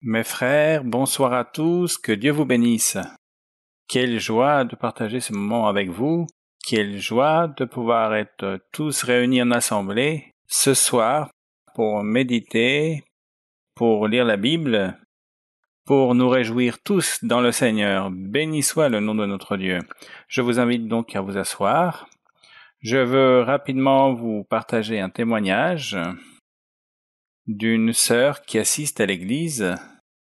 Mes frères, bonsoir à tous, que Dieu vous bénisse. Quelle joie de partager ce moment avec vous, quelle joie de pouvoir être tous réunis en assemblée ce soir pour méditer, pour lire la Bible, pour nous réjouir tous dans le Seigneur. Béni soit le nom de notre Dieu. Je vous invite donc à vous asseoir. Je veux rapidement vous partager un témoignage d'une sœur qui assiste à l'église.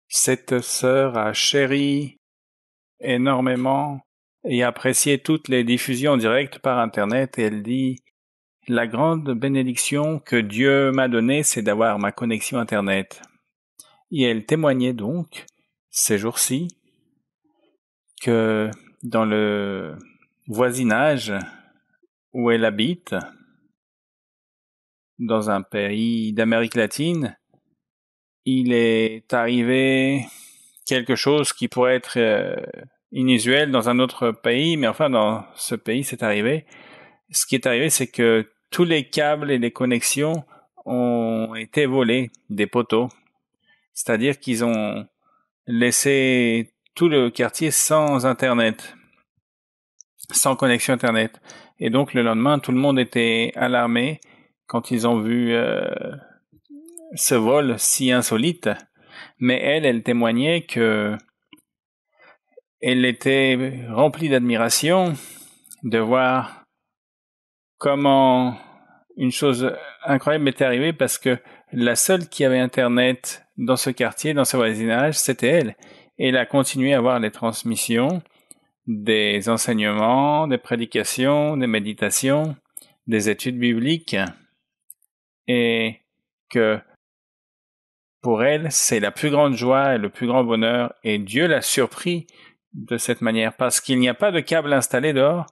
Cette sœur a chéri énormément et apprécié toutes les diffusions directes par Internet et elle dit la grande bénédiction que Dieu m'a donnée, c'est d'avoir ma connexion Internet. Et elle témoignait donc, ces jours-ci, que dans le voisinage où elle habite, dans un pays d'Amérique latine, il est arrivé quelque chose qui pourrait être euh, inusuel dans un autre pays, mais enfin dans ce pays c'est arrivé. Ce qui est arrivé, c'est que tous les câbles et les connexions ont été volés des poteaux. C'est-à-dire qu'ils ont laissé tout le quartier sans Internet, sans connexion Internet. Et donc le lendemain, tout le monde était alarmé quand ils ont vu euh, ce vol si insolite. Mais elle, elle témoignait que elle était remplie d'admiration de voir comment une chose incroyable était arrivée parce que la seule qui avait Internet dans ce quartier, dans ce voisinage, c'était elle. Et elle a continué à voir les transmissions des enseignements, des prédications, des méditations, des études bibliques et que pour elle, c'est la plus grande joie et le plus grand bonheur, et Dieu l'a surpris de cette manière, parce qu'il n'y a pas de câble installé dehors,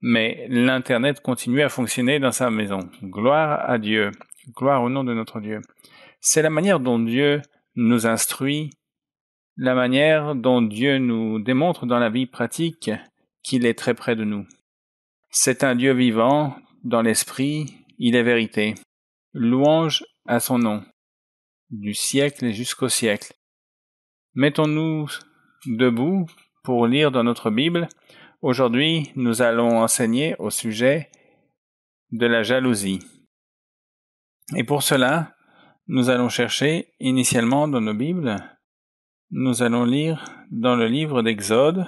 mais l'Internet continue à fonctionner dans sa maison. Gloire à Dieu, gloire au nom de notre Dieu. C'est la manière dont Dieu nous instruit, la manière dont Dieu nous démontre dans la vie pratique qu'il est très près de nous. C'est un Dieu vivant, dans l'esprit, il est vérité. Louange à son nom, du siècle jusqu'au siècle. Mettons-nous debout pour lire dans notre Bible. Aujourd'hui, nous allons enseigner au sujet de la jalousie. Et pour cela, nous allons chercher initialement dans nos Bibles, nous allons lire dans le livre d'Exode,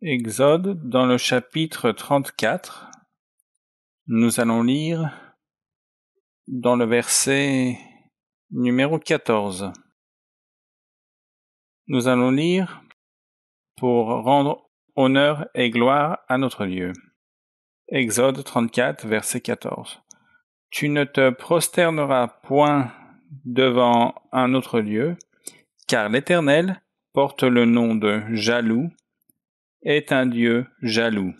Exode dans le chapitre 34, nous allons lire dans le verset numéro 14. Nous allons lire pour rendre honneur et gloire à notre Dieu. Exode 34, verset 14. Tu ne te prosterneras point devant un autre Dieu, car l'Éternel porte le nom de jaloux, est un Dieu jaloux.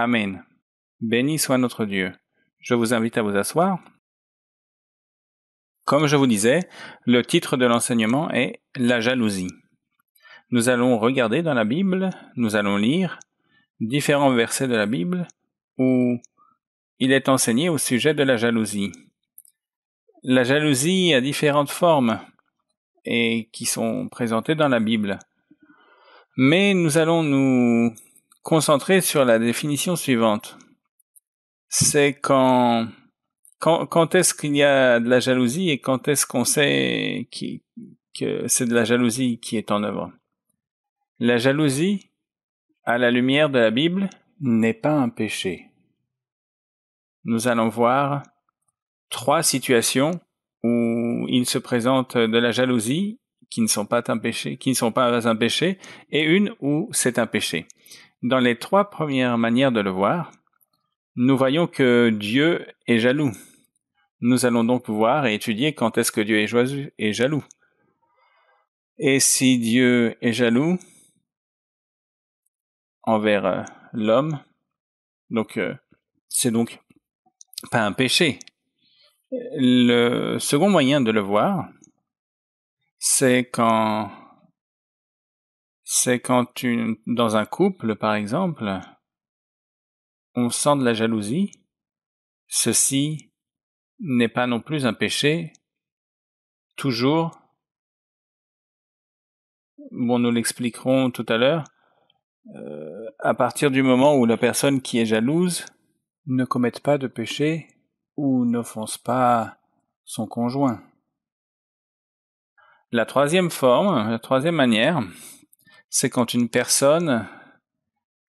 Amen. Béni soit notre Dieu. Je vous invite à vous asseoir. Comme je vous disais, le titre de l'enseignement est La jalousie. Nous allons regarder dans la Bible, nous allons lire différents versets de la Bible où il est enseigné au sujet de la jalousie. La jalousie a différentes formes et qui sont présentées dans la Bible. Mais nous allons nous concentrer sur la définition suivante. C'est quand, quand, est-ce qu'il y a de la jalousie et quand est-ce qu'on sait que c'est de la jalousie qui est en œuvre. La jalousie, à la lumière de la Bible, n'est pas un péché. Nous allons voir trois situations où il se présente de la jalousie qui ne sont pas un péché, qui ne sont pas un péché, et une où c'est un péché. Dans les trois premières manières de le voir, nous voyons que Dieu est jaloux. Nous allons donc voir et étudier quand est-ce que Dieu est jaloux. Et si Dieu est jaloux envers euh, l'homme, donc euh, c'est donc pas un péché. Le second moyen de le voir, c'est quand c'est quand dans un couple, par exemple, on sent de la jalousie. Ceci n'est pas non plus un péché. Toujours, bon, nous l'expliquerons tout à l'heure, euh, à partir du moment où la personne qui est jalouse ne commette pas de péché ou n'offense pas son conjoint. La troisième forme, la troisième manière, c'est quand une personne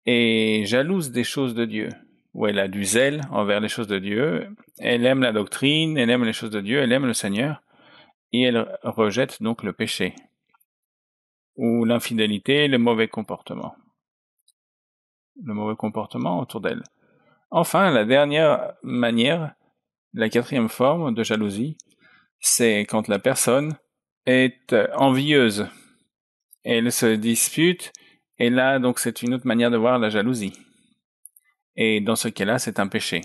est jalouse des choses de Dieu, ou elle a du zèle envers les choses de Dieu, elle aime la doctrine, elle aime les choses de Dieu, elle aime le Seigneur, et elle rejette donc le péché, ou l'infidélité, le mauvais comportement. Le mauvais comportement autour d'elle. Enfin, la dernière manière, la quatrième forme de jalousie, c'est quand la personne est envieuse elles se dispute, et là, donc, c'est une autre manière de voir la jalousie. Et dans ce cas-là, c'est un péché.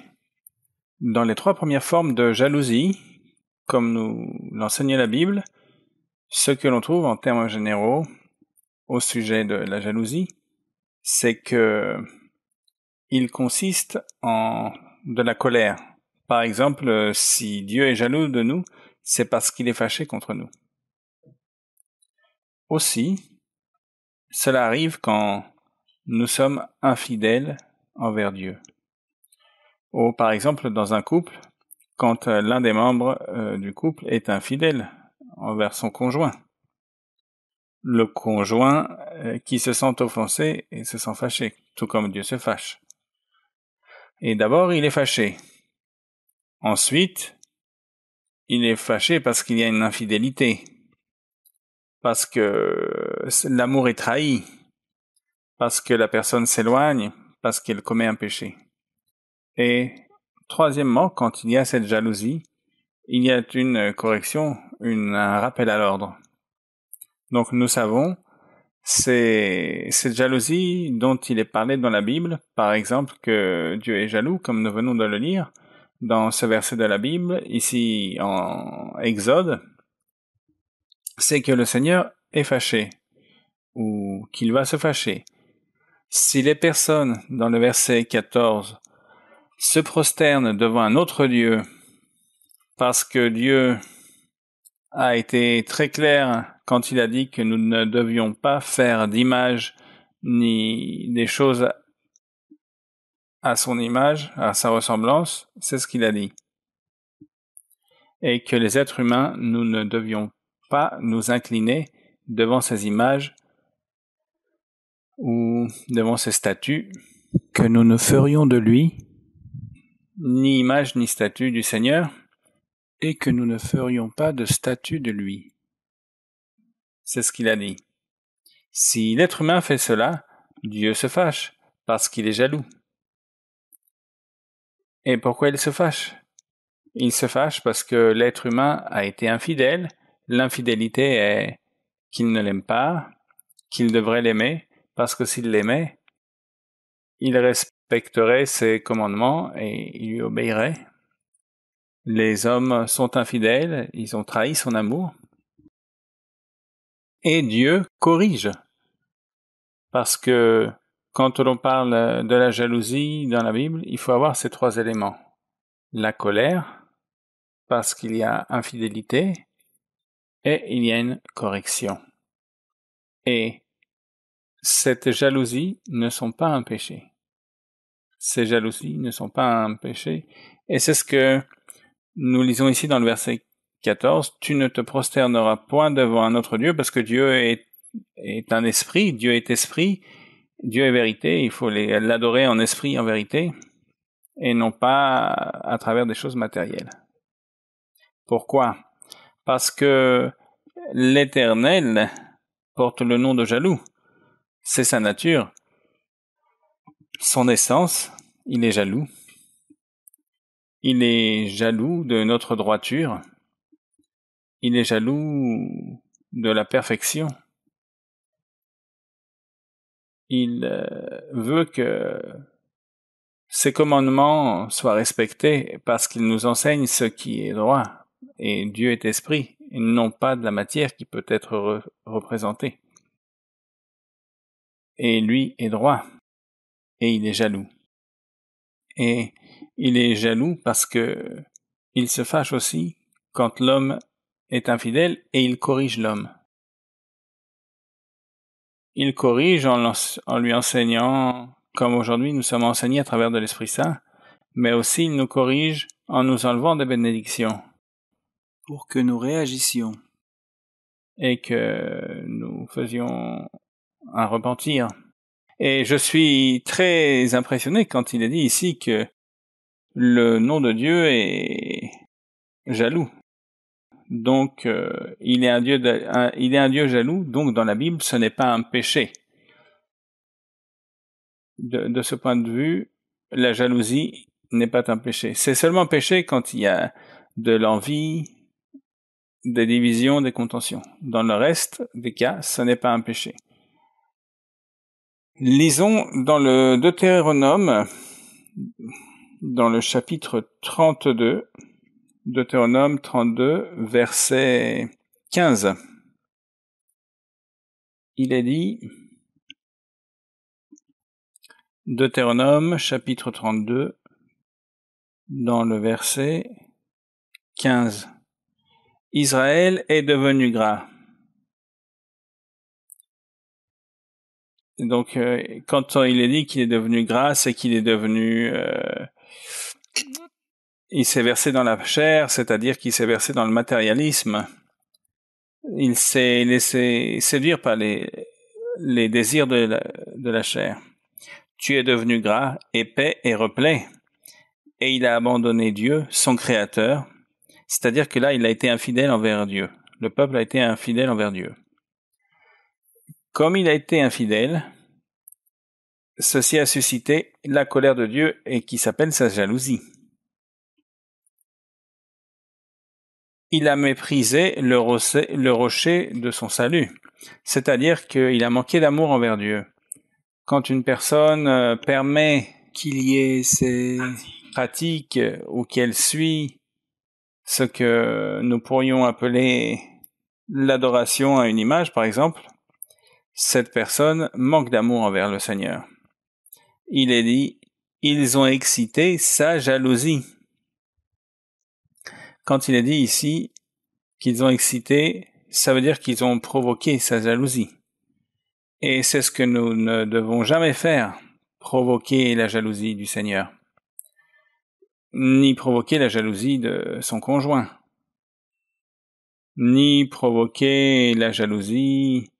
Dans les trois premières formes de jalousie, comme nous l'enseigne la Bible, ce que l'on trouve en termes généraux au sujet de la jalousie, c'est que il consiste en de la colère. Par exemple, si Dieu est jaloux de nous, c'est parce qu'il est fâché contre nous. Aussi, cela arrive quand nous sommes infidèles envers Dieu. Ou par exemple dans un couple, quand euh, l'un des membres euh, du couple est infidèle envers son conjoint. Le conjoint euh, qui se sent offensé et se sent fâché, tout comme Dieu se fâche. Et d'abord, il est fâché. Ensuite, il est fâché parce qu'il y a une infidélité, parce que l'amour est trahi, parce que la personne s'éloigne, parce qu'elle commet un péché. Et troisièmement, quand il y a cette jalousie, il y a une correction, un rappel à l'ordre. Donc nous savons, c'est cette jalousie dont il est parlé dans la Bible, par exemple que Dieu est jaloux, comme nous venons de le lire, dans ce verset de la Bible, ici en Exode, c'est que le Seigneur est fâché ou qu'il va se fâcher. Si les personnes, dans le verset 14, se prosternent devant un autre Dieu, parce que Dieu a été très clair quand il a dit que nous ne devions pas faire d'image ni des choses à son image, à sa ressemblance, c'est ce qu'il a dit. Et que les êtres humains, nous ne devions pas nous incliner devant ces images ou devant ces statues, que nous ne ferions de lui ni image ni statue du Seigneur, et que nous ne ferions pas de statue de lui. C'est ce qu'il a dit. Si l'être humain fait cela, Dieu se fâche, parce qu'il est jaloux. Et pourquoi il se fâche Il se fâche parce que l'être humain a été infidèle, l'infidélité est qu'il ne l'aime pas, qu'il devrait l'aimer, parce que s'il l'aimait, il respecterait ses commandements et il lui obéirait. Les hommes sont infidèles, ils ont trahi son amour. Et Dieu corrige. Parce que quand on parle de la jalousie dans la Bible, il faut avoir ces trois éléments. La colère, parce qu'il y a infidélité, et il y a une correction. Et cette jalousie ne sont pas un péché. Ces jalousies ne sont pas un péché. Et c'est ce que nous lisons ici dans le verset 14. Tu ne te prosterneras point devant un autre Dieu parce que Dieu est, est un esprit. Dieu est esprit. Dieu est vérité. Il faut l'adorer en esprit, en vérité. Et non pas à travers des choses matérielles. Pourquoi? parce que l'Éternel porte le nom de jaloux. C'est sa nature. Son essence, il est jaloux. Il est jaloux de notre droiture. Il est jaloux de la perfection. Il euh, veut que ses commandements soient respectés parce qu'il nous enseigne ce qui est droit et Dieu est esprit, et non pas de la matière qui peut être représentée. Et lui est droit, et il est jaloux. Et il est jaloux parce que il se fâche aussi quand l'homme est infidèle et il corrige l'homme. Il corrige en lui enseignant, comme aujourd'hui nous sommes enseignés à travers de l'Esprit Saint, mais aussi il nous corrige en nous enlevant des bénédictions pour que nous réagissions et que nous faisions un repentir. Et je suis très impressionné quand il est dit ici que le nom de Dieu est jaloux. Donc euh, il, est un Dieu il est un Dieu jaloux, donc dans la Bible ce n'est pas un péché. De, de ce point de vue, la jalousie n'est pas un péché. C'est seulement péché quand il y a de l'envie, des divisions des contentions. Dans le reste des cas, ce n'est pas un péché. Lisons dans le Deutéronome, dans le chapitre 32, Deutéronome 32, verset 15. Il est dit, Deutéronome chapitre 32, dans le verset 15. Israël est devenu gras. Donc, euh, quand il est dit qu'il est devenu gras, c'est qu'il est devenu... Euh, il s'est versé dans la chair, c'est-à-dire qu'il s'est versé dans le matérialisme. Il s'est laissé séduire par les, désirs de la, de la chair. Tu es devenu gras, épais et replet. Et il a abandonné Dieu, son Créateur, c'est-à-dire que là, il a été infidèle envers Dieu. Le peuple a été infidèle envers Dieu. Comme il a été infidèle, ceci a suscité la colère de Dieu et qui s'appelle sa jalousie. Il a méprisé le, rocher, de son salut, c'est-à-dire qu'il a manqué d'amour envers Dieu. Quand une personne euh, permet qu'il y ait ces pratiques euh, ou qu'elle suit ce que nous pourrions appeler l'adoration à une image, par exemple, cette personne manque d'amour envers le Seigneur. Il est dit, ils ont excité sa jalousie. Quand il est dit ici qu'ils ont excité, ça veut dire qu'ils ont provoqué sa jalousie. Et c'est ce que nous ne devons jamais faire, provoquer la jalousie du Seigneur ni provoquer la jalousie de son conjoint, ni provoquer la jalousie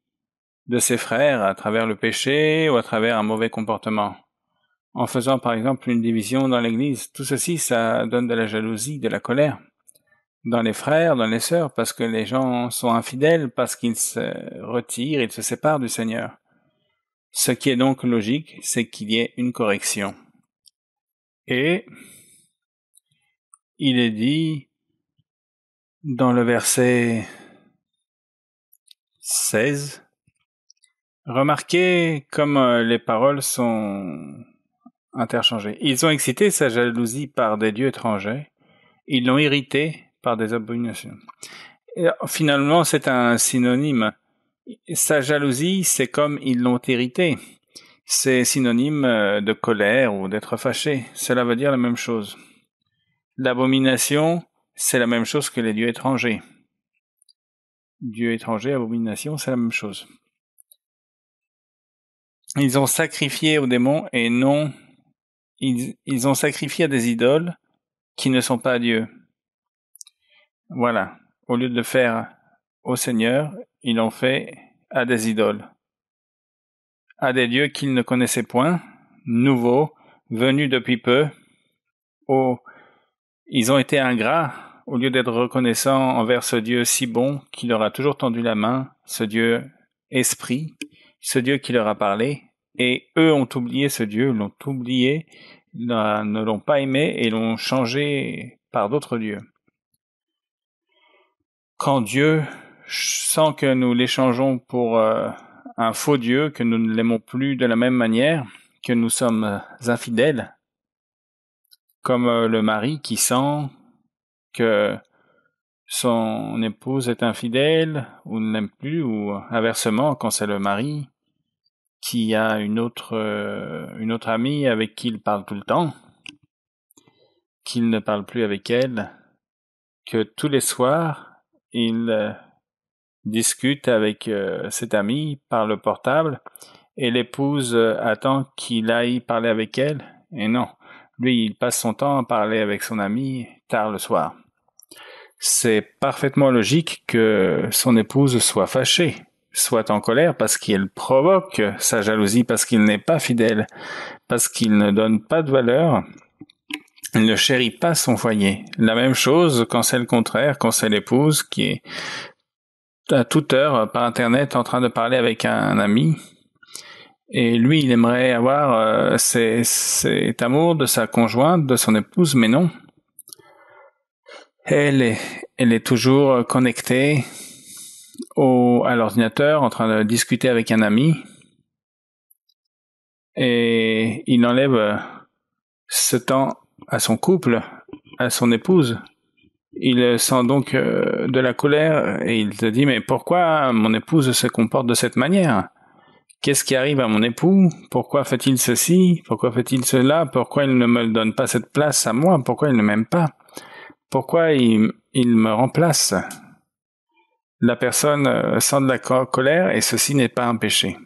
de ses frères à travers le péché ou à travers un mauvais comportement. En faisant par exemple une division dans l'Église, tout ceci, ça donne de la jalousie, de la colère dans les frères, dans les sœurs, parce que les gens sont infidèles, parce qu'ils se retirent, ils se séparent du Seigneur. Ce qui est donc logique, c'est qu'il y ait une correction. Et il est dit dans le verset 16, remarquez comme euh, les paroles sont interchangées. Ils ont excité sa jalousie par des dieux étrangers, ils l'ont irrité par des abominations. Euh, finalement, c'est un synonyme. Sa jalousie, c'est comme ils l'ont irrité. C'est synonyme euh, de colère ou d'être fâché. Cela veut dire la même chose. L'abomination, c'est la même chose que les dieux étrangers. Dieu étranger, abomination, c'est la même chose. Ils ont sacrifié aux démons et non, ils, ont sacrifié à des idoles qui ne sont pas Dieu. Voilà. Au lieu de le faire au Seigneur, ils l'ont fait à des idoles, à des dieux qu'ils ne connaissaient point, nouveaux, venus depuis peu, aux ils ont été ingrats, au lieu d'être reconnaissants envers ce Dieu si bon qui leur a toujours tendu la main, ce Dieu esprit, ce Dieu qui leur a parlé, et eux ont oublié ce Dieu, l'ont oublié, ne l'ont pas aimé et l'ont changé par d'autres dieux. Quand Dieu sent que nous l'échangeons pour euh, un faux Dieu, que nous ne l'aimons plus de la même manière, que nous sommes euh, infidèles, comme euh, le mari qui sent que son épouse est infidèle ou ne l'aime plus, ou inversement, quand c'est le mari qui a une autre, euh, une autre amie avec qui il parle tout le temps, qu'il ne parle plus avec elle, que tous les soirs, il euh, discute avec cette amie par le portable, et l'épouse attend qu'il aille parler avec elle, et non. Lui, il passe son temps à parler avec son ami tard le soir. C'est parfaitement logique que son épouse soit fâchée, soit en colère parce qu'il provoque sa jalousie, parce qu'il n'est pas fidèle, parce qu'il ne donne pas de valeur, il ne chérit pas son foyer. La même chose quand c'est le contraire, quand c'est l'épouse qui est à toute heure par Internet en train de parler avec un ami et lui, il aimerait avoir euh, cet amour de sa conjointe, de son épouse, mais non. Elle est, elle est toujours connectée au, à l'ordinateur en train de discuter avec un ami. Et il enlève ce temps à son couple, à son épouse. Il sent donc euh, de la colère et il se dit mais pourquoi mon épouse se comporte de cette manière Qu'est-ce qui arrive à mon époux Pourquoi fait-il ceci Pourquoi fait-il cela Pourquoi il ne me donne pas cette place à moi Pourquoi il ne m'aime pas Pourquoi il, me remplace La personne euh, sent de la colère et ceci n'est pas un péché.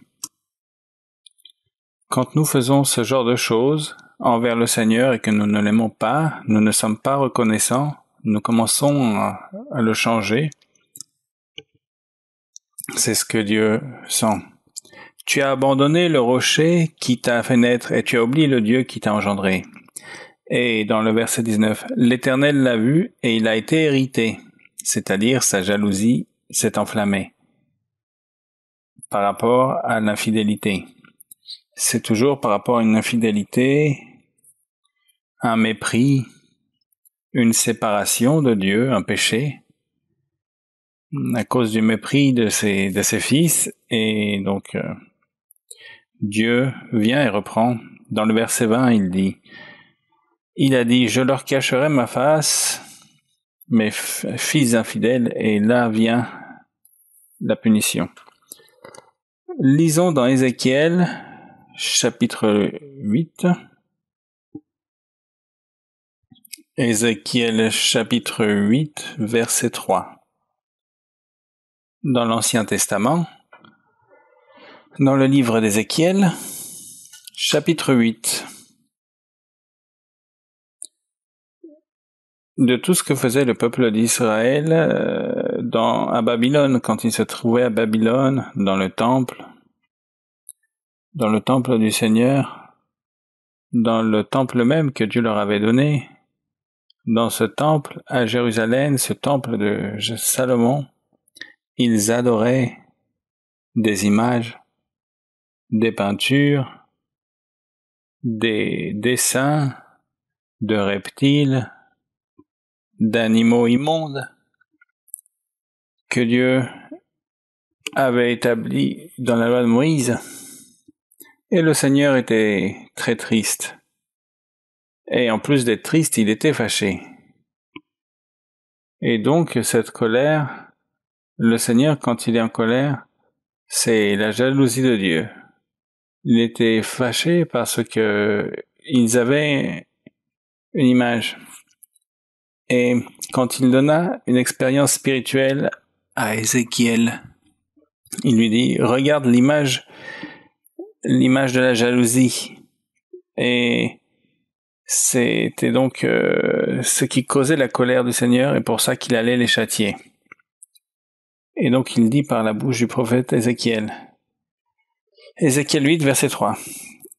Quand nous faisons ce genre de choses envers le Seigneur et que nous ne l'aimons pas, nous ne sommes pas reconnaissants, nous commençons à le changer. C'est ce que Dieu sent. Tu as abandonné le rocher qui t'a fait naître et tu as oublié le Dieu qui t'a engendré. Et dans le verset 19, l'Éternel l'a vu et il a été hérité, c'est-à-dire sa jalousie s'est enflammée par rapport à l'infidélité. C'est toujours par rapport à une infidélité, un mépris, une séparation de Dieu, un péché, à cause du mépris de ses, de ses fils, et donc euh, Dieu vient et reprend. Dans le verset 20, il dit, il a dit, je leur cacherai ma face, mes fils infidèles, et là vient la punition. Lisons dans Ézéchiel, chapitre 8. Ézéchiel chapitre 8, verset 3. Dans l'Ancien Testament, dans le livre d'Ézéchiel, chapitre 8 De tout ce que faisait le peuple d'Israël euh, dans, à Babylone, quand ils se trouvaient à Babylone, dans le temple, dans le temple du Seigneur, dans le temple même que Dieu leur avait donné, dans ce temple à Jérusalem, ce temple de Salomon, ils adoraient des images des peintures, des dessins de reptiles, d'animaux immondes que Dieu avait établi dans la loi de Moïse. Et le Seigneur était très triste. Et en plus d'être triste, il était fâché. Et donc cette colère, le Seigneur quand il est en colère, c'est la jalousie de Dieu il était fâché parce que ils avaient une image. Et quand il donna une expérience spirituelle à Ézéchiel, il lui dit, regarde l'image, l'image de la jalousie. Et c'était donc euh, ce qui causait la colère du Seigneur et pour ça qu'il allait les châtier. Et donc il dit par la bouche du prophète Ézéchiel, Ézéchiel 8, verset 3.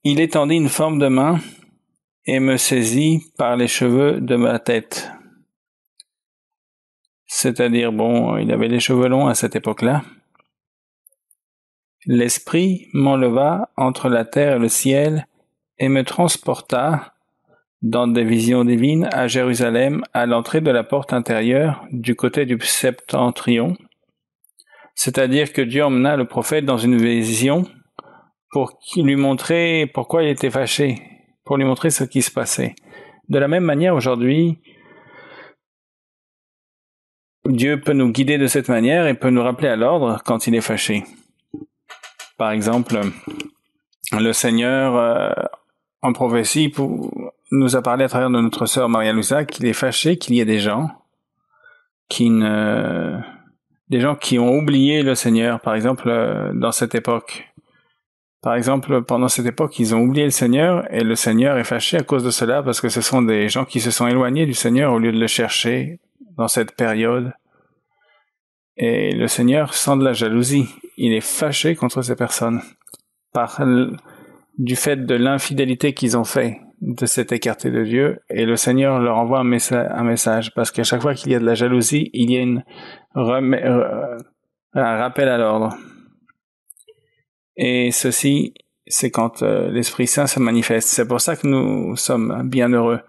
Il étendit une forme de main et me saisit par les cheveux de ma tête. C'est-à-dire, bon, il avait les cheveux longs à cette époque-là. L'Esprit m'enleva entre la terre et le ciel et me transporta dans des visions divines à Jérusalem à l'entrée de la porte intérieure du côté du septentrion. C'est-à-dire que Dieu emmena le prophète dans une vision pour lui montrer pourquoi il était fâché, pour lui montrer ce qui se passait. De la même manière, aujourd'hui, Dieu peut nous guider de cette manière et peut nous rappeler à l'ordre quand il est fâché. Par exemple, le Seigneur, euh, en prophétie, nous a parlé à travers de notre sœur Maria Louisa qu'il est fâché qu'il y ait des gens qui ne, des gens qui ont oublié le Seigneur, par exemple, euh, dans cette époque par exemple, pendant cette époque, ils ont oublié le Seigneur et le Seigneur est fâché à cause de cela parce que ce sont des gens qui se sont éloignés du Seigneur au lieu de le chercher dans cette période. Et le Seigneur sent de la jalousie. Il est fâché contre ces personnes par du fait de l'infidélité qu'ils ont fait de s'être écarté de Dieu et le Seigneur leur envoie un, un message parce qu'à chaque fois qu'il y a de la jalousie, il y a une euh, un rappel à l'ordre. Et ceci, c'est quand euh, l'Esprit Saint se manifeste. C'est pour ça que nous sommes bien heureux,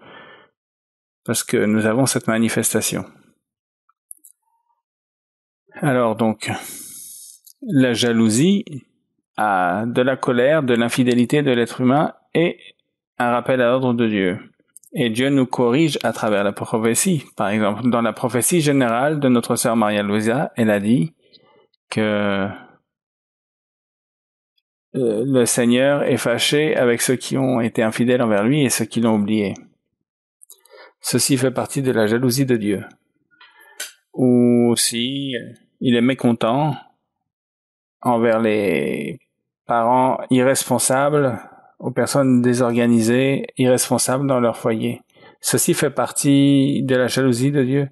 parce que nous avons cette manifestation. Alors donc, la jalousie de la colère, de l'infidélité de l'être humain est un rappel à l'ordre de Dieu. Et Dieu nous corrige à travers la prophétie. Par exemple, dans la prophétie générale de notre sœur Maria Louisa, elle a dit que euh, le Seigneur est fâché avec ceux qui ont été infidèles envers lui et ceux qui l'ont oublié. Ceci fait partie de la jalousie de Dieu. Ou si il est mécontent envers les parents irresponsables, aux personnes désorganisées, irresponsables dans leur foyer. Ceci fait partie de la jalousie de Dieu,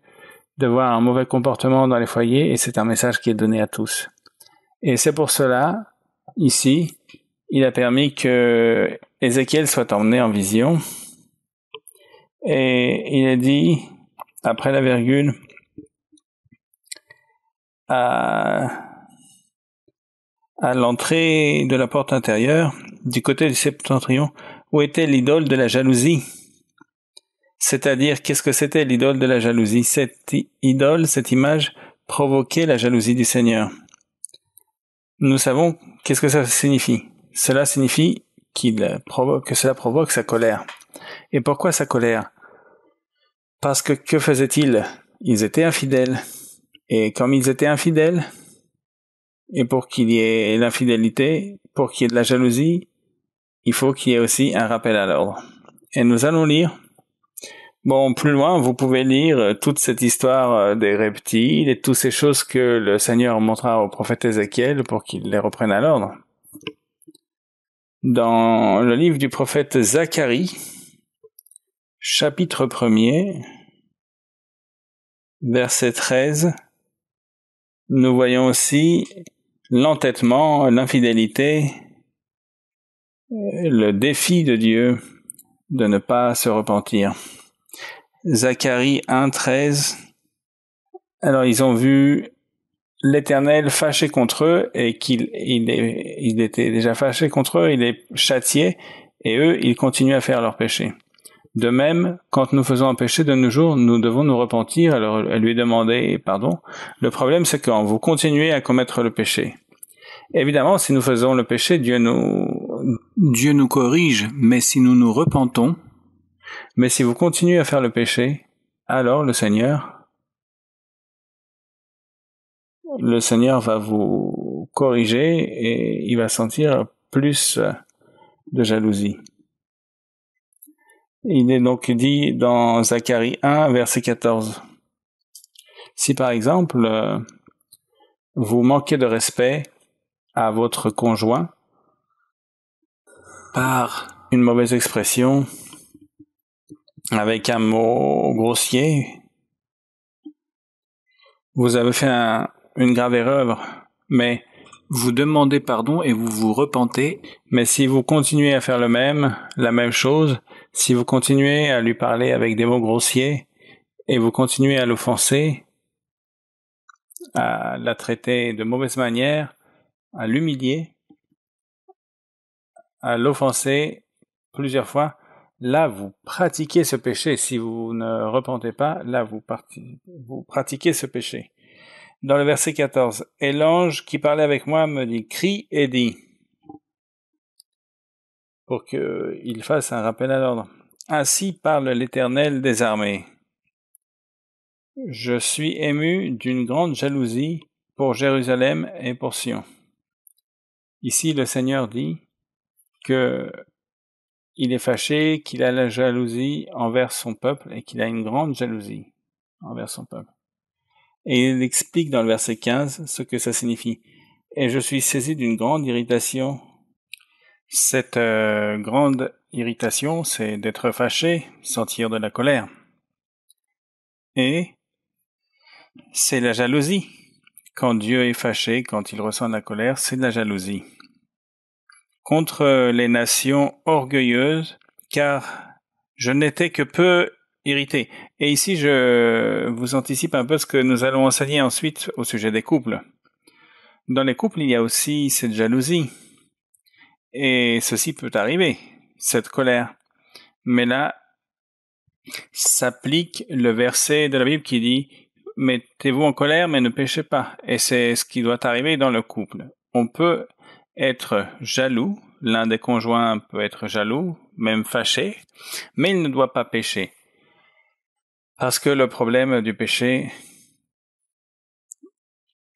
de voir un mauvais comportement dans les foyers, et c'est un message qui est donné à tous. Et c'est pour cela ici, il a permis que Ézéchiel soit emmené en vision. Et il a dit, après la virgule, à, à l'entrée de la porte intérieure, du côté du septentrion, où était l'idole de la jalousie. C'est-à-dire, qu'est-ce que c'était l'idole de la jalousie Cette idole, cette image provoquait la jalousie du Seigneur. Nous savons Qu'est-ce que ça signifie Cela signifie qu'il provoque, que cela provoque sa colère. Et pourquoi sa colère Parce que que faisaient-ils Ils étaient infidèles. Et comme ils étaient infidèles, et pour qu'il y ait l'infidélité, pour qu'il y ait de la jalousie, il faut qu'il y ait aussi un rappel à l'ordre. Et nous allons lire Bon, plus loin, vous pouvez lire euh, toute cette histoire euh, des reptiles et toutes ces choses que le Seigneur montra au prophète Ézéchiel pour qu'il les reprenne à l'ordre. Dans le livre du prophète Zacharie, chapitre 1 verset 13, nous voyons aussi l'entêtement, l'infidélité, euh, le défi de Dieu de ne pas se repentir. Zacharie 1, 13. Alors ils ont vu l'Éternel fâché contre eux et qu'il il, était déjà fâché contre eux, il est châtié et eux, ils continuent à faire leur péché. De même, quand nous faisons un péché de nos jours, nous devons nous repentir et lui demander pardon. Le problème, c'est quand vous continuez à commettre le péché. Évidemment, si nous faisons le péché, Dieu nous... Dieu nous corrige, mais si nous nous repentons, mais si vous continuez à faire le péché, alors le Seigneur, le Seigneur va vous corriger et il va sentir plus de jalousie. Il est donc dit dans Zacharie 1, verset 14. Si par exemple, vous manquez de respect à votre conjoint par une mauvaise expression, avec un mot grossier, vous avez fait une grave erreur, mais vous demandez pardon et vous vous repentez, mais si vous continuez à faire le même, la même chose, si vous continuez à lui parler avec des mots grossiers et vous continuez à l'offenser, à la traiter de mauvaise manière, à l'humilier, à l'offenser plusieurs fois, là vous pratiquez ce péché. Si vous ne repentez pas, là vous, pratiquez ce péché. Dans le verset 14, et l'ange qui parlait avec moi me dit, crie et dit, pour qu'il euh, fasse un rappel à l'ordre. Ainsi parle l'Éternel des armées. Je suis ému d'une grande jalousie pour Jérusalem et pour Sion. Ici, le Seigneur dit que il est fâché qu'il a la jalousie envers son peuple et qu'il a une grande jalousie envers son peuple. Et il explique dans le verset 15 ce que ça signifie. Et je suis saisi d'une grande irritation. Cette euh, grande irritation, c'est d'être fâché, sentir de la colère. Et c'est la jalousie. Quand Dieu est fâché, quand il ressent de la colère, c'est de la jalousie contre les nations orgueilleuses, car je n'étais que peu irrité. Et ici, je vous anticipe un peu ce que nous allons enseigner ensuite au sujet des couples. Dans les couples, il y a aussi cette jalousie. Et ceci peut arriver, cette colère. Mais là, s'applique le verset de la Bible qui dit Mettez-vous en colère, mais ne péchez pas. Et c'est ce qui doit arriver dans le couple. On peut être jaloux, l'un des conjoints peut être jaloux, même fâché, mais il ne doit pas pécher. Parce que le problème du péché,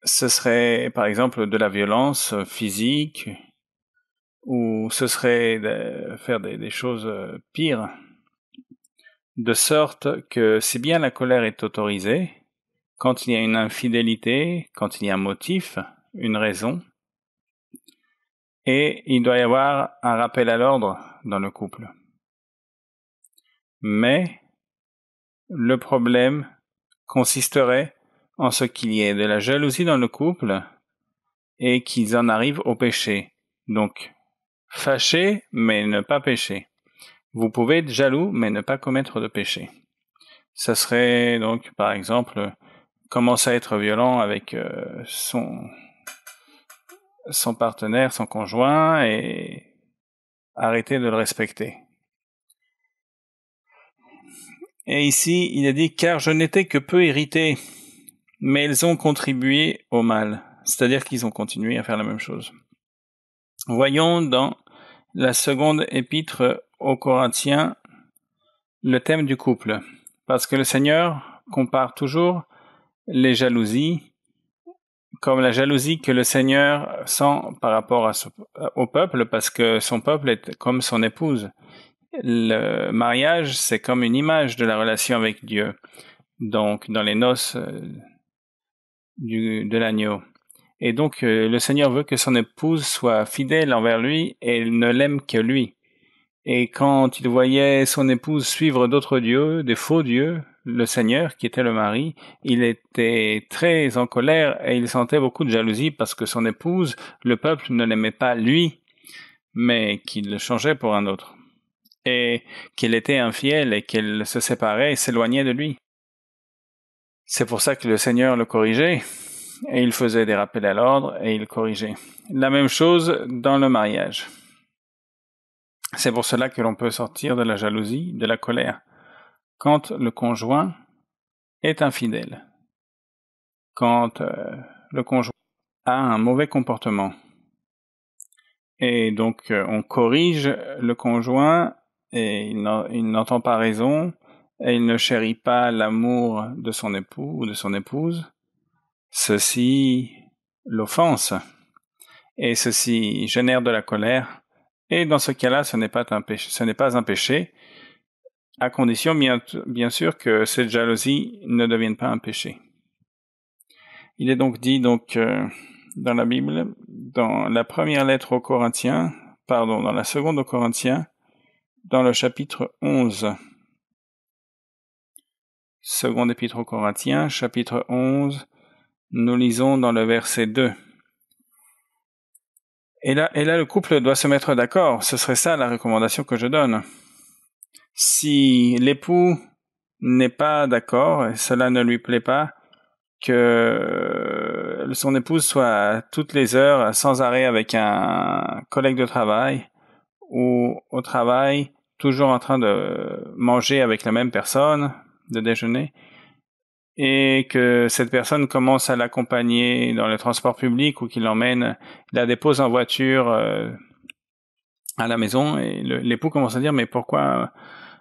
ce serait par exemple de la violence physique, ou ce serait de faire des choses pires, de sorte que si bien la colère est autorisée, quand il y a une infidélité, quand il y a un motif, une raison, et il doit y avoir un rappel à l'ordre dans le couple. Mais le problème consisterait en ce qu'il y ait de la jalousie dans le couple et qu'ils en arrivent au péché. Donc, fâcher, mais ne pas pécher. Vous pouvez être jaloux, mais ne pas commettre de péché. Ça serait donc, par exemple, commencer à être violent avec euh, son, son partenaire, son conjoint et arrêter de le respecter. Et ici, il a dit car je n'étais que peu irrité, mais ils ont contribué au mal, c'est-à-dire qu'ils ont continué à faire la même chose. Voyons dans la seconde épître aux Corinthiens le thème du couple, parce que le Seigneur compare toujours les jalousies comme la jalousie que le Seigneur sent par rapport au peuple, parce que son peuple est comme son épouse. Le mariage, c'est comme une image de la relation avec Dieu, donc dans les noces euh, de l'agneau. Et donc euh, le Seigneur veut que son épouse soit fidèle envers lui et ne l'aime que lui. Et quand il voyait son épouse suivre d'autres dieux, des faux dieux, le Seigneur, qui était le mari, il était très en colère et il sentait beaucoup de jalousie parce que son épouse, le peuple, ne l'aimait pas lui, mais qu'il le changeait pour un autre, et qu'il était infiel et qu'elle se séparait et s'éloignait de lui. C'est pour ça que le Seigneur le corrigeait, et il faisait des rappels à l'ordre et il corrigeait. La même chose dans le mariage. C'est pour cela que l'on peut sortir de la jalousie, de la colère quand le conjoint est infidèle, quand euh, le conjoint a un mauvais comportement. Et donc euh, on corrige le conjoint et il n'entend pas raison et il ne chérit pas l'amour de son époux ou de son épouse. Ceci l'offense et ceci génère de la colère. Et dans ce cas-là, ce n'est pas un péché, ce n'est pas un péché, à condition bien, sûr que cette jalousie ne devienne pas un péché. Il est donc dit donc euh, dans la Bible, dans la première lettre aux Corinthiens, pardon, dans la seconde aux Corinthiens, dans le chapitre 11. Seconde épître aux Corinthiens, chapitre 11, nous lisons dans le verset 2. Et là, et là, le couple doit se mettre d'accord. Ce serait ça la recommandation que je donne si l'époux n'est pas d'accord et cela ne lui plaît pas, que son épouse soit toutes les heures sans arrêt avec un collègue de travail ou au travail toujours en train de manger avec la même personne, de déjeuner, et que cette personne commence à l'accompagner dans le transport public ou qu'il l'emmène, la dépose en voiture euh, à la maison, et l'époux commence à dire mais pourquoi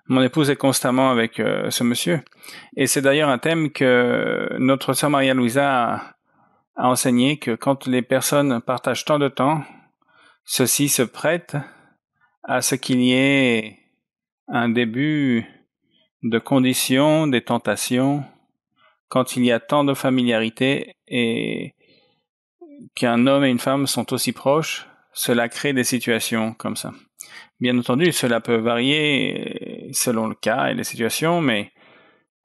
mon épouse est constamment avec euh, ce monsieur. Et c'est d'ailleurs un thème que notre sœur Maria Louisa a, a, enseigné que quand les personnes partagent tant de temps, ceci se prête à ce qu'il y ait un début de conditions, des tentations, quand il y a tant de familiarité et qu'un homme et une femme sont aussi proches, cela crée des situations comme ça. Bien entendu, cela peut varier euh, selon le cas et les situations, mais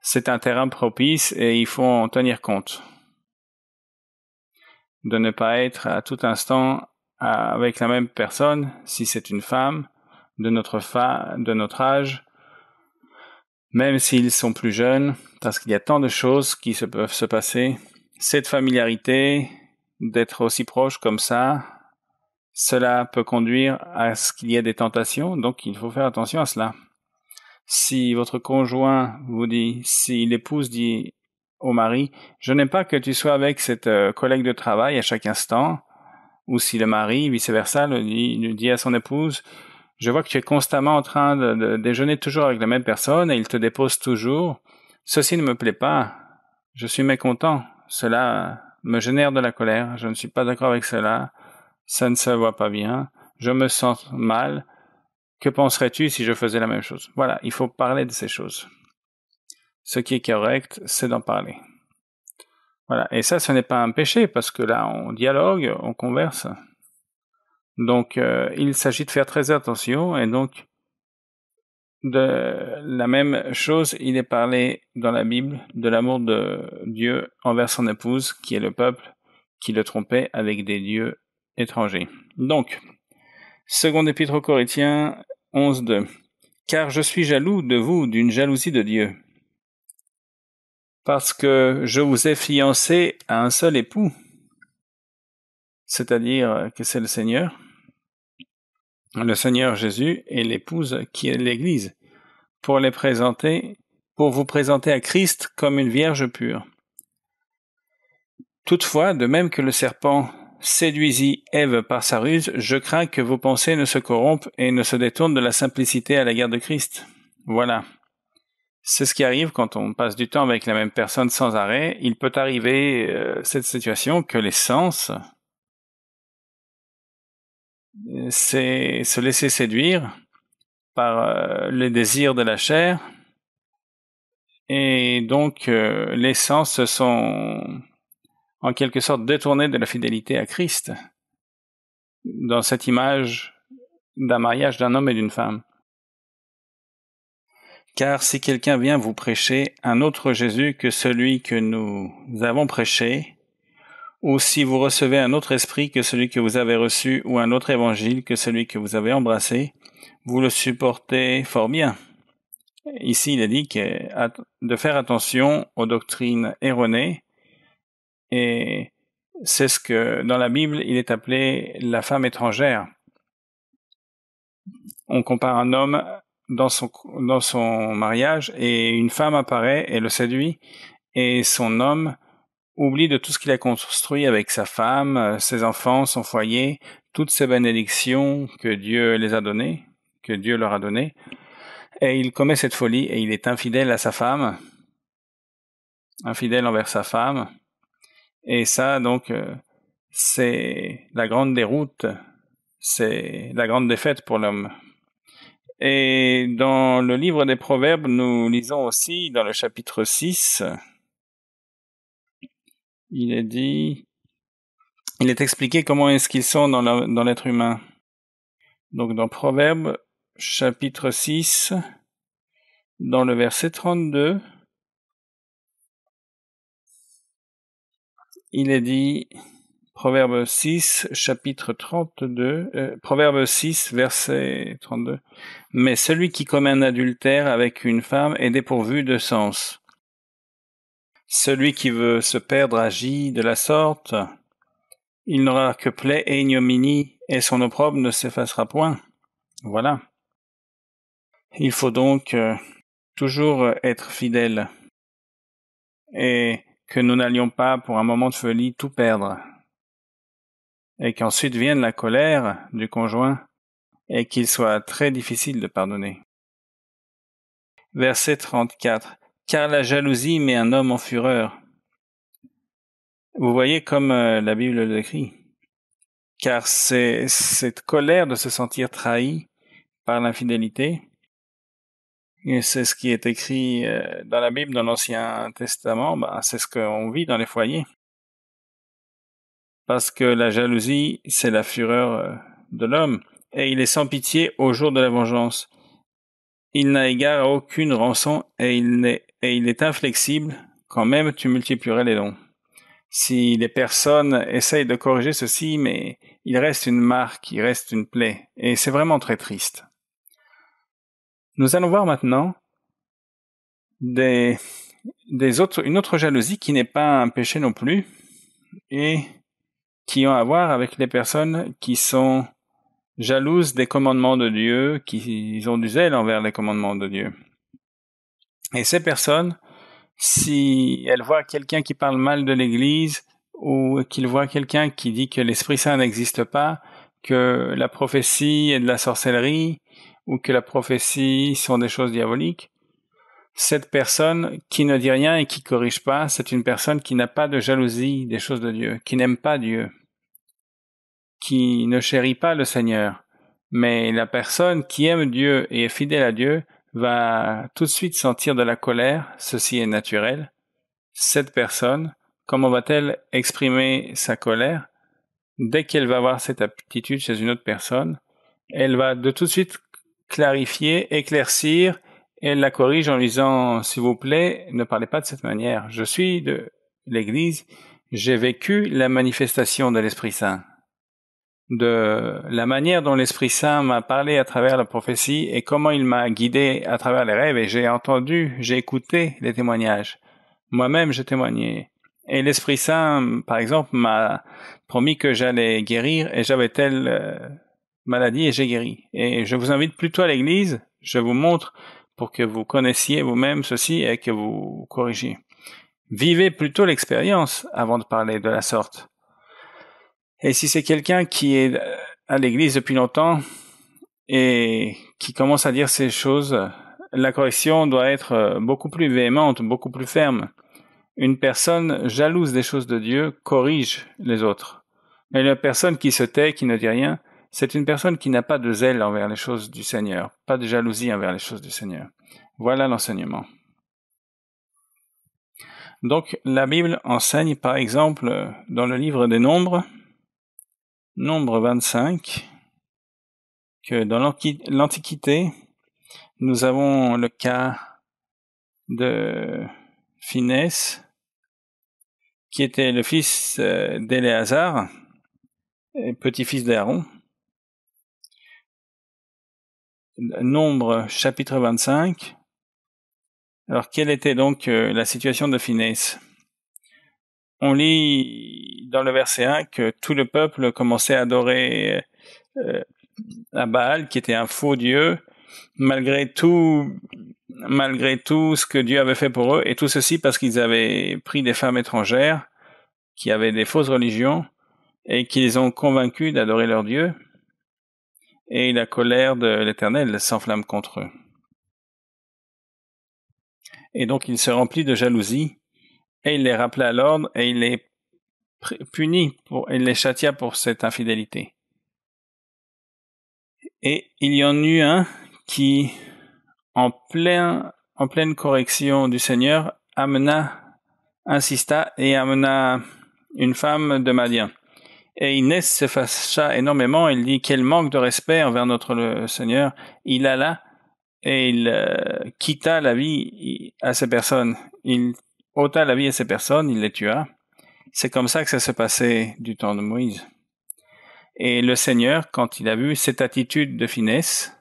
c'est un terrain propice et il faut en tenir compte. De ne pas être à tout instant avec la même personne, si c'est une femme, de notre, de notre âge, même s'ils sont plus jeunes, parce qu'il y a tant de choses qui peuvent se passer. Cette familiarité, d'être aussi proche comme ça, cela peut conduire à ce qu'il y ait des tentations, donc il faut faire attention à cela. Si votre conjoint vous dit, si l'épouse dit au mari, je n'aime pas que tu sois avec cette euh, collègue de travail à chaque instant, ou si le mari, vice-versa, dit, lui dit à son épouse, je vois que tu es constamment en train de, déjeuner toujours avec la même personne et il te dépose toujours. Ceci ne me plaît pas. Je suis mécontent. Cela me génère de la colère. Je ne suis pas d'accord avec cela ça ne se voit pas bien, je me sens mal, que penserais-tu si je faisais la même chose Voilà, il faut parler de ces choses. Ce qui est correct, c'est d'en parler. Voilà, et ça, ce n'est pas un péché, parce que là, on dialogue, on converse. Donc, euh, il s'agit de faire très attention, et donc, de la même chose, il est parlé dans la Bible de l'amour de Dieu envers son épouse, qui est le peuple, qui le trompait avec des dieux étrangers. Donc, second épître aux Corinthiens 11.2. Car je suis jaloux de vous d'une jalousie de Dieu, parce que je vous ai fiancé à un seul époux, c'est-à-dire que c'est le Seigneur, le Seigneur Jésus et l'Épouse qui est l'Église, pour les présenter, pour vous présenter à Christ comme une vierge pure. Toutefois, de même que le serpent séduisit Ève par sa ruse, je crains que vos pensées ne se corrompent et ne se détournent de la simplicité à la guerre de Christ. Voilà. C'est ce qui arrive quand on passe du temps avec la même personne sans arrêt. Il peut arriver euh, cette situation que les sens, euh, c'est se laisser séduire par euh, les désirs de la chair, et donc les sens sont en quelque sorte détourné de la fidélité à Christ dans cette image d'un mariage d'un homme et d'une femme. Car si quelqu'un vient vous prêcher un autre Jésus que celui que nous avons prêché, ou si vous recevez un autre esprit que celui que vous avez reçu, ou un autre évangile que celui que vous avez embrassé, vous le supportez fort bien. Ici, il est dit de faire attention aux doctrines erronées et c'est ce que dans la Bible, il est appelé la femme étrangère. On compare un homme dans son, mariage et une femme apparaît et le séduit et son homme oublie de tout ce qu'il a construit avec sa femme, ses enfants, son foyer, toutes ces bénédictions que Dieu les a données, que Dieu leur a données, et il commet cette folie et il est infidèle à sa femme, infidèle envers sa femme, et ça, donc, euh, c'est la grande déroute, c'est la grande défaite pour l'homme. Et dans le livre des Proverbes, nous lisons aussi dans le chapitre 6, il est dit, il est expliqué comment est-ce qu'ils sont dans l'être humain. Donc dans Proverbes chapitre 6, dans le verset 32, il est dit, Proverbe 6, chapitre 32, euh, Proverbe 6, verset 32, Mais celui qui commet un adultère avec une femme est dépourvu de sens. Celui qui veut se perdre agit de la sorte. Il n'aura que plaie et ignominie, et son opprobre ne s'effacera point. Voilà. Il faut donc euh, toujours être fidèle. Et que nous n'allions pas pour un moment de folie tout perdre, et qu'ensuite vienne la colère du conjoint, et qu'il soit très difficile de pardonner. Verset 34. Car la jalousie met un homme en fureur. Vous voyez comme euh, la Bible le décrit. Car c'est cette colère de se sentir trahi par l'infidélité et c'est ce qui est écrit euh, dans la Bible, dans l'Ancien Testament, ben, c'est ce qu'on vit dans les foyers. Parce que la jalousie, c'est la fureur euh, de l'homme, et il est sans pitié au jour de la vengeance. Il n'a égard à aucune rançon, et il, est, et il est inflexible, quand même tu multiplierais les dons. Si les personnes essayent de corriger ceci, mais il reste une marque, il reste une plaie, et c'est vraiment très triste. Nous allons voir maintenant des, autres, une autre jalousie qui n'est pas un péché non plus et qui ont à voir avec les personnes qui sont jalouses des commandements de Dieu, qui ont du zèle envers les commandements de Dieu. Et ces personnes, si elles voient quelqu'un qui parle mal de l'Église ou qu'ils voient quelqu'un qui dit que l'Esprit Saint n'existe pas, que la prophétie est de la sorcellerie, ou que la prophétie sont des choses diaboliques, cette personne qui ne dit rien et qui corrige pas, c'est une personne qui n'a pas de jalousie des choses de Dieu, qui n'aime pas Dieu, qui ne chérit pas le Seigneur. Mais la personne qui aime Dieu et est fidèle à Dieu va tout de suite sentir de la colère, ceci est naturel. Cette personne, comment va-t-elle exprimer sa colère Dès qu'elle va avoir cette aptitude chez une autre personne, elle va de tout de suite clarifier, éclaircir, et elle la corrige en lui disant, s'il vous plaît, ne parlez pas de cette manière. Je suis de l'Église, j'ai vécu la manifestation de l'Esprit Saint, de la manière dont l'Esprit Saint m'a parlé à travers la prophétie et comment il m'a guidé à travers les rêves, et j'ai entendu, j'ai écouté les témoignages. Moi-même, j'ai témoigné. Et l'Esprit Saint, par exemple, m'a promis que j'allais guérir et j'avais tel euh, maladie et j'ai guéri. Et je vous invite plutôt à l'église, je vous montre pour que vous connaissiez vous-même ceci et que vous corrigiez. Vivez plutôt l'expérience avant de parler de la sorte. Et si c'est quelqu'un qui est euh, à l'église depuis longtemps et qui commence à dire ces choses, la correction doit être euh, beaucoup plus véhémente, beaucoup plus ferme. Une personne jalouse des choses de Dieu corrige les autres. Mais une personne qui se tait, qui ne dit rien, c'est une personne qui n'a pas de zèle envers les choses du Seigneur, pas de jalousie envers les choses du Seigneur. Voilà l'enseignement. Donc la Bible enseigne par exemple dans le livre des Nombres, Nombre 25, que dans l'Antiquité, nous avons le cas de Finès, qui était le fils euh, d'Éléazar, petit-fils d'Aaron, Nombre chapitre 25. Alors quelle était donc euh, la situation de Phineas On lit dans le verset 1 que tout le peuple commençait à adorer Abbaal, euh, euh, qui était un faux dieu, malgré tout, malgré tout ce que Dieu avait fait pour eux, et tout ceci parce qu'ils avaient pris des femmes étrangères qui avaient des fausses religions et qui les ont convaincus d'adorer leur Dieu et la colère de l'Éternel s'enflamme contre eux. Et donc il se remplit de jalousie, et il les rappela à l'ordre, et il les punit, et il les châtia pour cette infidélité. Et il y en eut un qui, en, pleine correction du Seigneur, amena, insista et amena une femme de Madian et Inès fâcha énormément. Il dit quel manque de respect envers notre Seigneur. Il alla et il euh, quitta la vie à ces personnes. Il ôta la vie à ces personnes, il les tua. C'est comme ça que ça se passait du temps de Moïse. Et le Seigneur, quand il a vu cette attitude de finesse,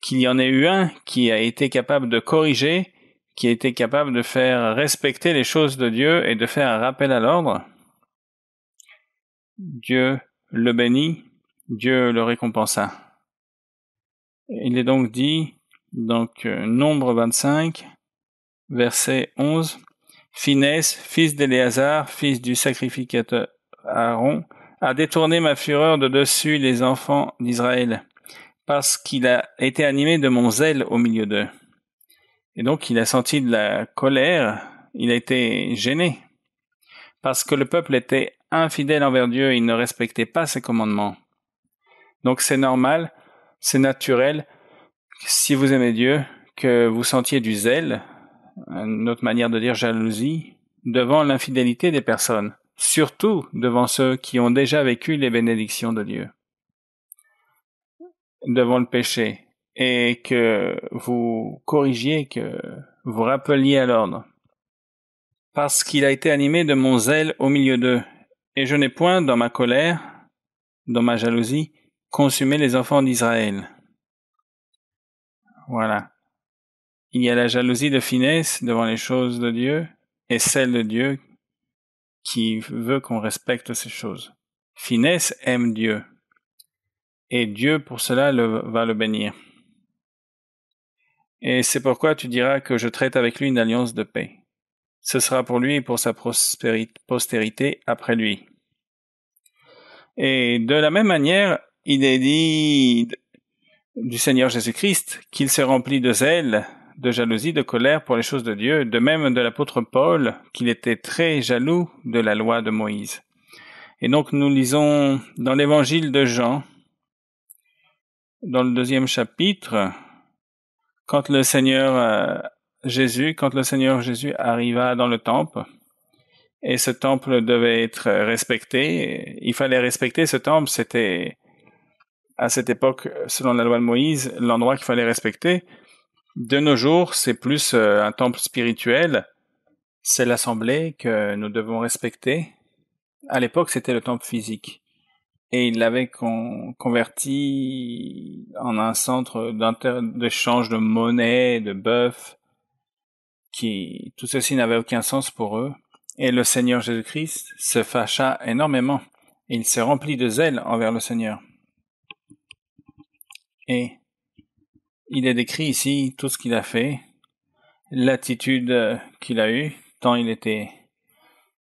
qu'il y en ait eu un qui a été capable de corriger, qui a été capable de faire respecter les choses de Dieu et de faire un rappel à l'ordre, Dieu le bénit, Dieu le récompensa. Il est donc dit, donc, euh, nombre 25, verset 11, Finès, fils d'Éléazar, fils du sacrificateur Aaron, a détourné ma fureur de dessus les enfants d'Israël, parce qu'il a été animé de mon zèle au milieu d'eux. Et donc il a senti de la colère, il a été gêné, parce que le peuple était infidèle envers Dieu, il ne respectait pas ses commandements. Donc c'est normal, c'est naturel, si vous aimez Dieu, que vous sentiez du zèle, une autre manière de dire jalousie, devant l'infidélité des personnes, surtout devant ceux qui ont déjà vécu les bénédictions de Dieu, devant le péché, et que vous corrigiez, que vous rappeliez à l'ordre. Parce qu'il a été animé de mon zèle au milieu d'eux, et je n'ai point, dans ma colère, dans ma jalousie, consumé les enfants d'Israël. Voilà. Il y a la jalousie de finesse devant les choses de Dieu et celle de Dieu qui veut qu'on respecte ces choses. Finesse aime Dieu et Dieu pour cela va le bénir. Et c'est pourquoi tu diras que je traite avec lui une alliance de paix. Ce sera pour lui et pour sa postérité après lui. Et de la même manière, il est dit du Seigneur Jésus-Christ qu'il s'est rempli de zèle, de jalousie, de colère pour les choses de Dieu, de même de l'apôtre Paul qu'il était très jaloux de la loi de Moïse. Et donc nous lisons dans l'évangile de Jean, dans le deuxième chapitre, quand le Seigneur euh, Jésus, quand le Seigneur Jésus arriva dans le temple, et ce temple devait être respecté. Il fallait respecter ce temple, c'était à cette époque, selon la loi de Moïse, l'endroit qu'il fallait respecter. De nos jours, c'est plus euh, un temple spirituel, c'est l'assemblée que nous devons respecter. À l'époque, c'était le temple physique. Et il l'avait converti en un centre d'échange de monnaie, de bœufs, qui, tout ceci n'avait aucun sens pour eux. Et le Seigneur Jésus-Christ se fâcha énormément. Et il se remplit de zèle envers le Seigneur. Et il est décrit ici tout ce qu'il a fait, l'attitude qu'il a eue, tant il était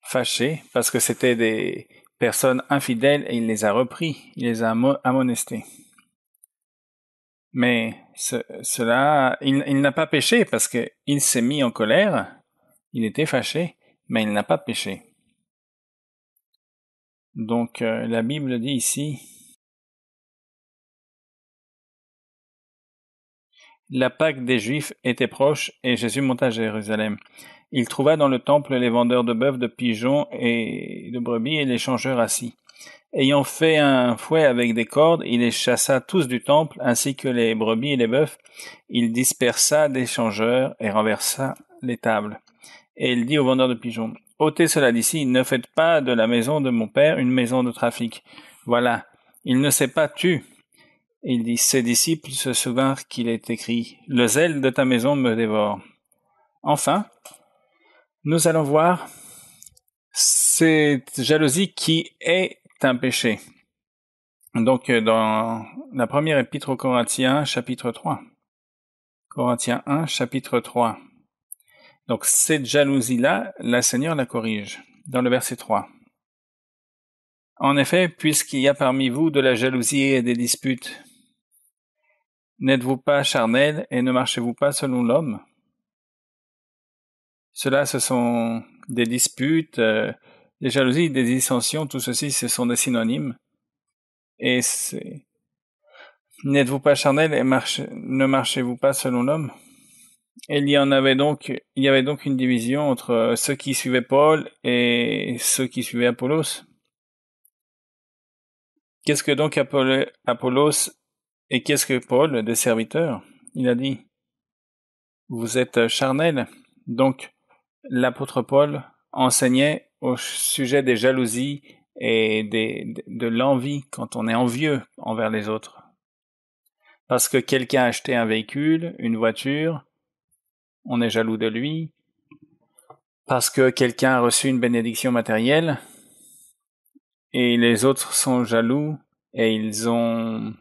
fâché, parce que c'était des personnes infidèles et il les a repris, il les a amonestés. Mais cela, il, il n'a pas péché parce qu'il s'est mis en colère, il était fâché, mais il n'a pas péché. Donc euh, la Bible dit ici, La Pâque des Juifs était proche et Jésus monta à Jérusalem. Il trouva dans le temple les vendeurs de bœufs, de pigeons et de brebis et les changeurs assis. Ayant fait un fouet avec des cordes, il les chassa tous du temple, ainsi que les brebis et les bœufs. Il dispersa des changeurs et renversa les tables. Et il dit au vendeur de pigeons, ôtez cela d'ici, ne faites pas de la maison de mon père une maison de trafic. Voilà, il ne s'est pas tu. Il dit, ses disciples se souvinrent qu'il est écrit, le zèle de ta maison me dévore. Enfin, nous allons voir cette jalousie qui est un péché. Donc, euh, dans la première épître aux Corinthiens, chapitre 3. Corinthiens 1, chapitre 3. Donc cette jalousie-là, la Seigneur la corrige dans le verset 3. En effet, puisqu'il y a parmi vous de la jalousie et des disputes, n'êtes-vous pas charnel et ne marchez-vous pas selon l'homme Cela, ce sont des disputes, euh, des jalousies, des dissensions, tout ceci, ce sont des synonymes. Et c'est... N'êtes-vous pas charnel et ne marchez-vous pas selon l'homme il y en avait donc, il y avait donc une division entre euh, ceux qui suivaient Paul et ceux qui suivaient Apollos. Qu'est-ce que donc Apollos et qu'est-ce que Paul des serviteurs Il a dit, vous êtes charnel. Donc, l'apôtre Paul enseignait au sujet des jalousies et des, de l'envie quand on est envieux envers les autres. Parce que quelqu'un a acheté un véhicule, une voiture, on est jaloux de lui, parce que quelqu'un a reçu une bénédiction matérielle, et les autres sont jaloux, et ils ont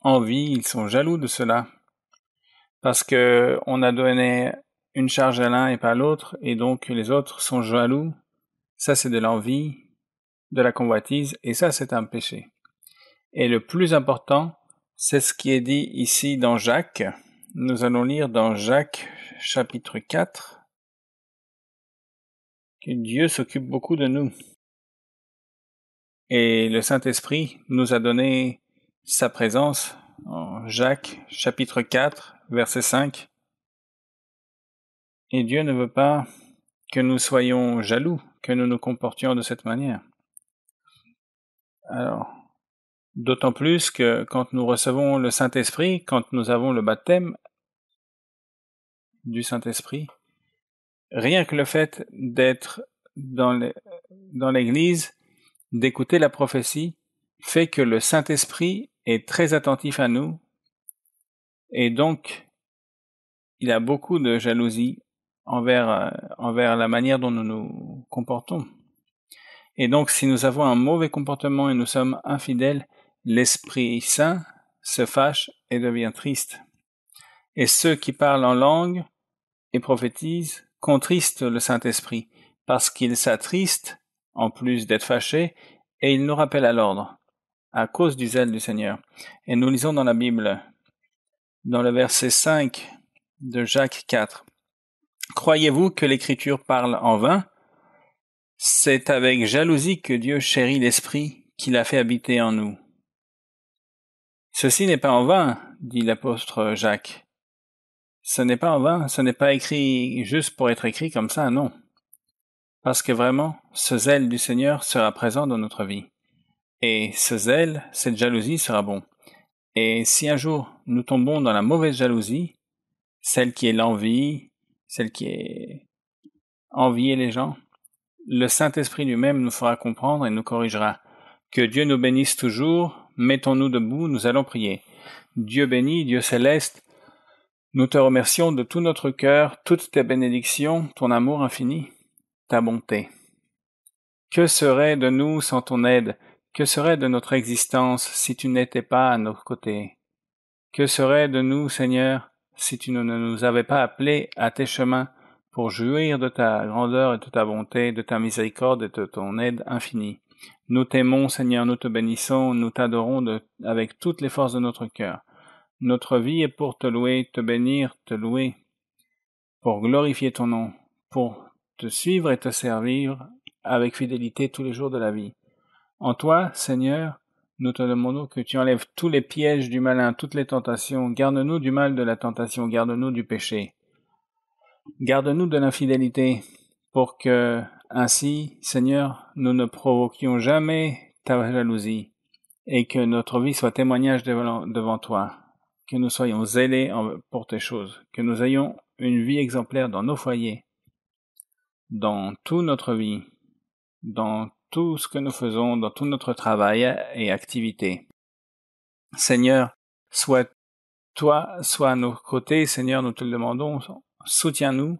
envie, ils sont jaloux de cela, parce que on a donné une charge à l'un et pas à l'autre, et donc les autres sont jaloux. Ça, c'est de l'envie, de la convoitise, et ça, c'est un péché. Et le plus important, c'est ce qui est dit ici dans Jacques, nous allons lire dans Jacques chapitre 4 que Dieu s'occupe beaucoup de nous. Et le Saint-Esprit nous a donné sa présence en Jacques chapitre 4 verset 5. Et Dieu ne veut pas que nous soyons jaloux, que nous nous comportions de cette manière. Alors, D'autant plus que quand nous recevons le Saint-Esprit, quand nous avons le baptême, du Saint-Esprit. Rien que le fait d'être dans l'Église, d'écouter la prophétie, fait que le Saint-Esprit est très attentif à nous et donc il a beaucoup de jalousie envers, euh, envers la manière dont nous nous comportons. Et donc si nous avons un mauvais comportement et nous sommes infidèles, l'Esprit Saint se fâche et devient triste. Et ceux qui parlent en langue et prophétise, triste le Saint-Esprit, parce qu'il s'attriste, en plus d'être fâché, et il nous rappelle à l'ordre, à cause du zèle du Seigneur. Et nous lisons dans la Bible, dans le verset 5 de Jacques 4, Croyez-vous que l'Écriture parle en vain C'est avec jalousie que Dieu chérit l'Esprit qu'il a fait habiter en nous. Ceci n'est pas en vain, dit l'apôtre Jacques. Ce n'est pas en vain, ce n'est pas écrit juste pour être écrit comme ça, non. Parce que vraiment, ce zèle du Seigneur sera présent dans notre vie. Et ce zèle, cette jalousie sera bon. Et si un jour nous tombons dans la mauvaise jalousie, celle qui est l'envie, celle qui est envier les gens, le Saint-Esprit lui-même nous fera comprendre et nous corrigera. Que Dieu nous bénisse toujours, mettons-nous debout, nous allons prier. Dieu béni, Dieu céleste, nous te remercions de tout notre cœur, toutes tes bénédictions, ton amour infini, ta bonté. Que serait de nous sans ton aide? Que serait de notre existence si tu n'étais pas à nos côtés? Que serait de nous, Seigneur, si tu ne nous avais pas appelés à tes chemins pour jouir de ta grandeur et de ta bonté, de ta miséricorde et de ton aide infinie? Nous t'aimons, Seigneur, nous te bénissons, nous t'adorons avec toutes les forces de notre cœur. Notre vie est pour te louer, te bénir, te louer, pour glorifier ton nom, pour te suivre et te servir avec fidélité tous les jours de la vie. En toi, Seigneur, nous te demandons que tu enlèves tous les pièges du malin, toutes les tentations. Garde-nous du mal de la tentation, garde-nous du péché. Garde-nous de l'infidélité, pour que, ainsi, Seigneur, nous ne provoquions jamais ta jalousie, et que notre vie soit témoignage devant toi que nous soyons zélés pour tes choses, que nous ayons une vie exemplaire dans nos foyers, dans toute notre vie, dans tout ce que nous faisons, dans tout notre travail et activité. Seigneur, sois toi, sois à nos côtés, Seigneur, nous te le demandons, soutiens-nous,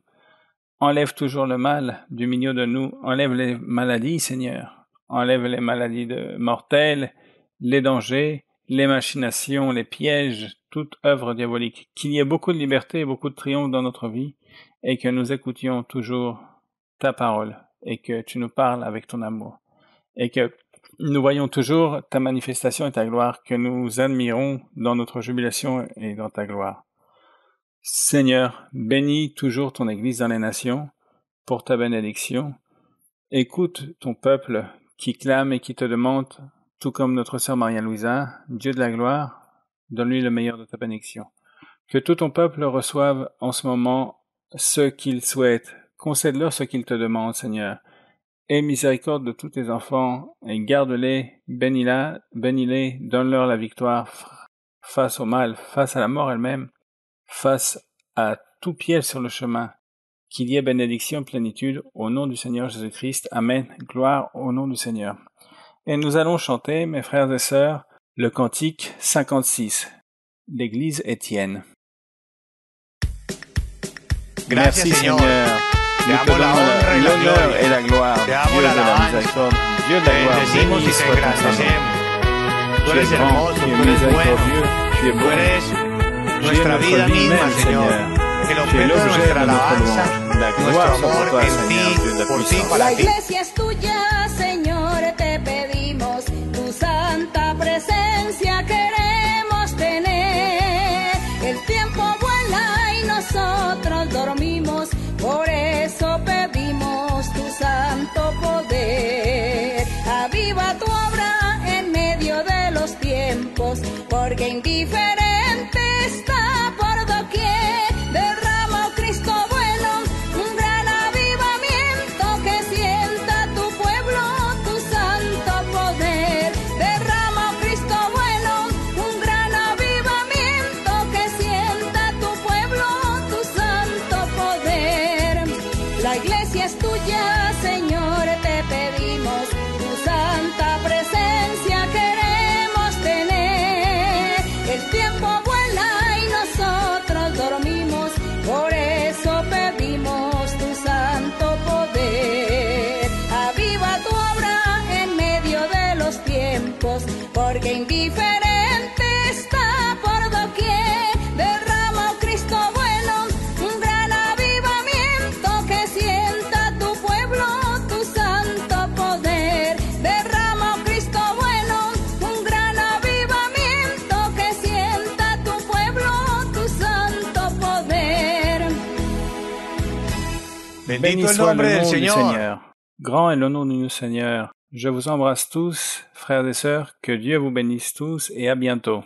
enlève toujours le mal du milieu de nous, enlève les maladies, Seigneur, enlève les maladies mortelles, les dangers, les machinations, les pièges, toute œuvre diabolique, qu'il y ait beaucoup de liberté et beaucoup de triomphe dans notre vie, et que nous écoutions toujours ta parole, et que tu nous parles avec ton amour, et que nous voyons toujours ta manifestation et ta gloire, que nous admirons dans notre jubilation et dans ta gloire. Seigneur, bénis toujours ton Église dans les nations, pour ta bénédiction. Écoute ton peuple qui clame et qui te demande, tout comme notre sœur Maria Louisa, Dieu de la gloire, Donne-lui le meilleur de ta bénédiction. Que tout ton peuple reçoive en ce moment ce qu'il souhaite. Concède-leur ce qu'il te demande, Seigneur. Aie miséricorde de tous tes enfants et garde-les, bénis-les, bénis donne-leur la victoire face au mal, face à la mort elle-même, face à tout piège sur le chemin. Qu'il y ait bénédiction, plénitude, au nom du Seigneur Jésus-Christ. Amen. Gloire au nom du Seigneur. Et nous allons chanter, mes frères et sœurs, le cantique 56. L'église étienne. Merci, Seigneur. Nous te donnons l'honneur et la gloire. Dieu de la miséricorde. Dieu de la gloire. Béni soit ton Saint-Nom. Tu es grand, tu es miséricordieux, tu es bon. Tu es notre vie même, Seigneur. que lo que nuestra alabanza, nuestro amor en ti, por ti, para ti. La iglesia es tuya. diferente. Que indiferente está por doquier. Derrama, oh Cristo bueno, un gran avivamiento que sienta tu pueblo, tu santo poder. Derrama, oh Cristo bueno, un gran avivamiento que sienta tu pueblo, tu santo poder. Bendito, el nombre del Señor. Señor. Grand el le nom de Seigneur. Je vous embrasse tous. frères et sœurs, que Dieu vous bénisse tous et à bientôt.